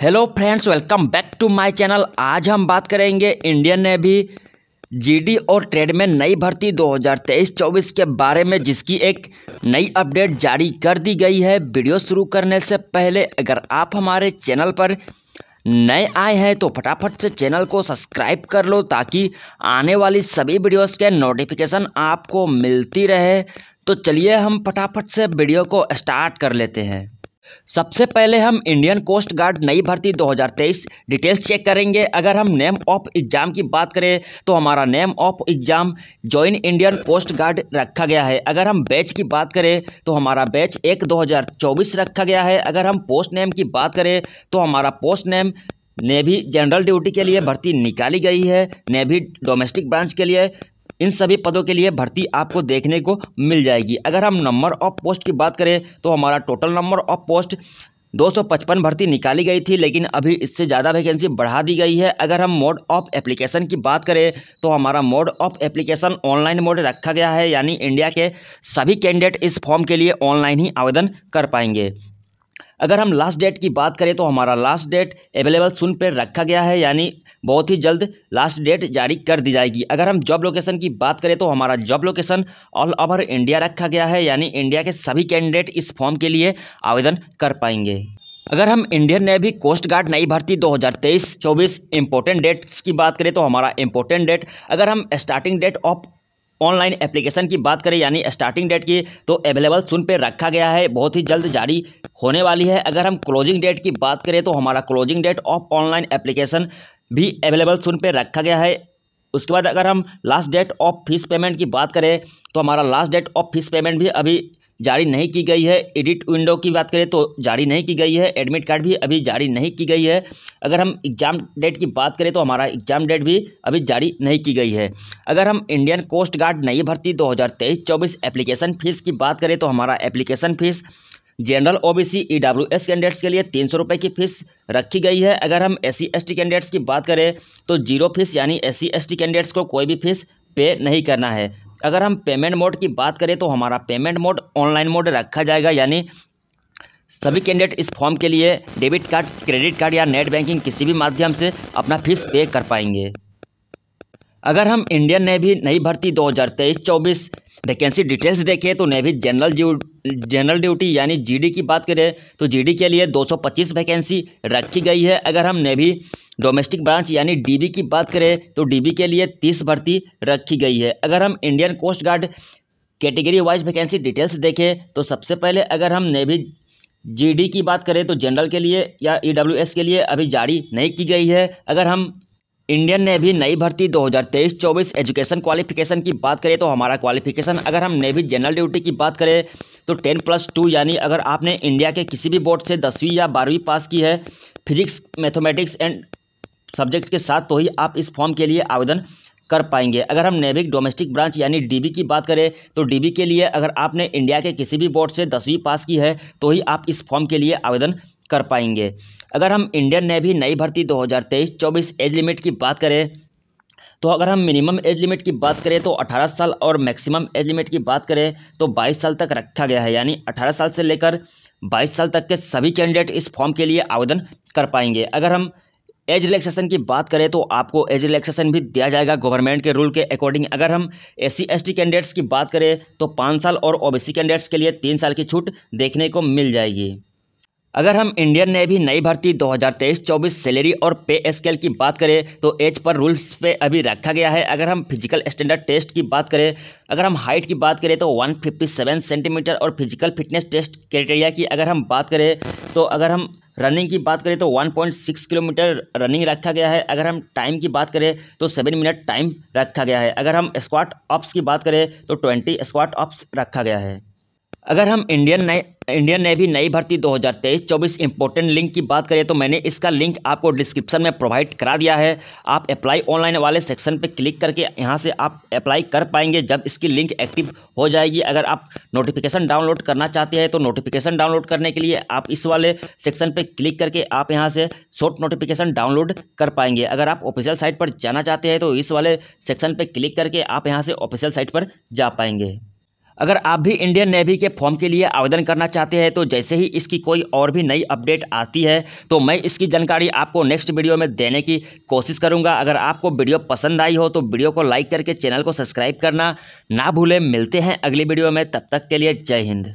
hello friends welcome back to my channel आज हम बात करेंगे इंडियन नेवी जीडी और ट्रेड में नई भर्ती 2023-24 के बारे में जिसकी एक नई अपडेट जारी कर दी गई है वीडियो शुरू करने से पहले अगर आप हमारे चैनल पर नए आए हैं तो फटाफट से चैनल को सब्सक्राइब कर लो ताकि आने वाली सभी वीडियोस के नोटिफिकेशन आपको मिलती रहे तो चलिए हम फटाफट से वीडियो को स्टार्ट कर लेते हैं सबसे पहले हम इंडियन कोस्ट गार्ड नई भर्ती 2023 डिटेल्स चेक करेंगे अगर हम नेम ऑफ एग्ज़ाम की बात करें तो हमारा name of exam join Indian Coast Guard रखा गया है अगर हम बैच की बात करें तो हमारा बैच एक 2024 रखा गया है अगर हम पोस्ट नेम की बात करें तो हमारा post name navy general duty के लिए भर्ती निकाली गई है नेवी डोमेस्टिक ब्रांच के लिए इन सभी पदों के लिए भर्ती आपको देखने को मिल जाएगी अगर हम नंबर ऑफ पोस्ट की बात करें तो हमारा टोटल नंबर ऑफ पोस्ट 255 भर्ती निकाली गई थी लेकिन अभी इससे ज़्यादा वैकेंसी बढ़ा दी गई है अगर हम मोड ऑफ एप्लीकेशन की बात करें तो हमारा mode of application online mode रखा गया है यानी इंडिया के सभी कैंडिडेट इस फॉर्म के लिए ऑनलाइन ही आवेदन कर पाएंगे अगर हम लास्ट डेट की बात करें तो हमारा लास्ट डेट अवेलेबल सुन पर रखा गया है यानी बहुत ही जल्द लास्ट डेट जारी कर दी जाएगी अगर हम जॉब लोकेशन की बात करें तो हमारा job location all over India रखा गया है यानी इंडिया के सभी कैंडिडेट इस फॉर्म के लिए आवेदन कर पाएंगे अगर हम इंडियन नेवी कोस्ट गार्ड नई भर्ती 2023-24 इंपॉर्टेंट डेट्स की बात करें तो हमारा इंपॉर्टेंट डेट अगर हम starting date of online application की बात करें यानी स्टार्टिंग डेट की तो अवेलेबल सुन पे रखा गया है बहुत ही जल्द जारी होने वाली है अगर हम क्लोजिंग डेट की बात करें तो हमारा closing date of online application भी अवेलेबल सुन पे रखा गया है उसके बाद अगर हम last date of fees payment की बात करें तो हमारा last date of fees payment भी अभी जारी नहीं की गई है एडिट विंडो की बात करें तो जारी नहीं की गई है एडमिट कार्ड भी अभी जारी नहीं की गई है अगर हम एग्ज़ाम डेट की बात करें तो हमारा एग्ज़ाम डेट भी अभी जारी नहीं की गई है अगर हम इंडियन कोस्ट गार्ड नई भर्ती 2023-24 एप्लीकेशन फ़ीस की बात करें तो हमारा application fees general OBC EWS candidates के लिए तीन सौ रुपये की फीस रखी गई है अगर हम एस टी कैंडिडेट्स की बात करें तो जीरो फीस यानी एस टी कैंडिडेट्स को कोई भी फीस पे नहीं करना है अगर हम पेमेंट मोड की बात करें तो हमारा पेमेंट मोड ऑनलाइन मोड रखा जाएगा यानी सभी कैंडिडेट इस फॉर्म के लिए डेबिट कार्ड क्रेडिट कार्ड या नेट बैंकिंग किसी भी माध्यम से अपना फीस पे कर पाएंगे अगर हम इंडियन नेवी नई भर्ती 2023-24 वैकेंसी डिटेल्स देखें तो नेवी जनरल जनरल ड्यूटी यानी जीडी की बात करें तो जीडी के लिए 225 वैकेंसी रखी गई है अगर हम नेवी डोमेस्टिक ब्रांच यानी डीबी की बात करें तो डीबी के लिए 30 भर्ती रखी गई है अगर हम Indian Coast Guard category wise vacancy details देखें तो सबसे पहले अगर हम नेवी जीडी की बात करें तो जनरल के लिए या ईडब्ल्यूएस के लिए अभी जारी नहीं की गई है अगर हम इंडियन नेवी नई भर्ती 2023-24 एजुकेशन क्वालिफिकेशन की बात करें तो हमारा क्वालिफिकेशन अगर हम नेवी जनरल ड्यूटी की बात करें तो 10 प्लस टू यानी अगर आपने इंडिया के किसी भी बोर्ड से दसवीं या बारहवीं पास की है फिजिक्स मैथमेटिक्स एंड सब्जेक्ट के साथ तो ही आप इस फॉर्म के लिए आवेदन कर पाएंगे अगर हम नेविक डोमेस्टिक ब्रांच यानी डीबी की बात करें तो डीबी के लिए अगर आपने इंडिया के किसी भी बोर्ड से दसवीं पास की है तो ही आप इस फॉर्म के लिए आवेदन कर पाएंगे अगर हम इंडियन नेवी नई भर्ती 2023-24 एज लिमिट की बात करें तो अगर हम मिनिमम एज लिमिट की बात करें तो 18 साल और मैक्सिमम एज लिमिट की बात करें तो 22 साल तक रखा गया है यानी 18 साल से लेकर 22 साल तक के सभी कैंडिडेट इस फॉर्म के लिए आवेदन कर पाएंगे अगर हम एज रिलैक्सेशन की बात करें तो आपको एज रिलैक्सेशन भी दिया जाएगा गवर्नमेंट के रूल के अकॉर्डिंग अगर हम एस सी कैंडिडेट्स की बात करें तो पाँच साल और ओ कैंडिडेट्स के लिए तीन साल की छूट देखने को मिल जाएगी अगर हम इंडियन नेवी नई भर्ती 2023-24 सैलरी और पे स्केल की बात करें तो एज पर रूल्स पे अभी रखा गया है अगर हम फिजिकल स्टैंडर्ड टेस्ट की बात करें अगर हम हाइट की बात करें तो 157 सेंटीमीटर और फिजिकल फिटनेस टेस्ट क्राइटेरिया की अगर हम बात करें तो अगर हम रनिंग की बात करें तो 1.6 किलोमीटर रनिंग रखा गया है अगर हम टाइम की बात करें तो सेवन मिनट टाइम रखा गया है अगर हम स्क्वाट ऑप्स की बात करें तो ट्वेंटी स्क्वाट ऑप्स रखा गया है अगर हम इंडियन नए इंडियन नेवी नई भर्ती 2023 चौबीस इंपॉर्टेंट लिंक की बात करें तो मैंने इसका लिंक आपको डिस्क्रिप्शन में प्रोवाइड करा दिया है आप अप्लाई ऑनलाइन वाले सेक्शन पर क्लिक करके यहाँ से आप अप्लाई कर पाएंगे जब इसकी लिंक एक्टिव हो जाएगी अगर आप नोटिफिकेशन डाउनलोड करना चाहते हैं तो नोटिफिकेशन डाउनलोड करने के लिए आप इस वाले सेक्शन पर क्लिक करके आप यहाँ से शॉर्ट नोटिफिकेशन डाउनलोड कर पाएंगे अगर आप ऑफिशियल साइट पर जाना चाहते हैं तो इस वाले सेक्शन पर क्लिक करके आप यहाँ से ऑफिशियल साइट पर जा पाएंगे अगर आप भी इंडियन नेवी के फॉर्म के लिए आवेदन करना चाहते हैं तो जैसे ही इसकी कोई और भी नई अपडेट आती है तो मैं इसकी जानकारी आपको नेक्स्ट वीडियो में देने की कोशिश करूंगा अगर आपको वीडियो पसंद आई हो तो वीडियो को लाइक करके चैनल को सब्सक्राइब करना ना भूलें मिलते हैं अगली वीडियो में तब तक के लिए जय हिंद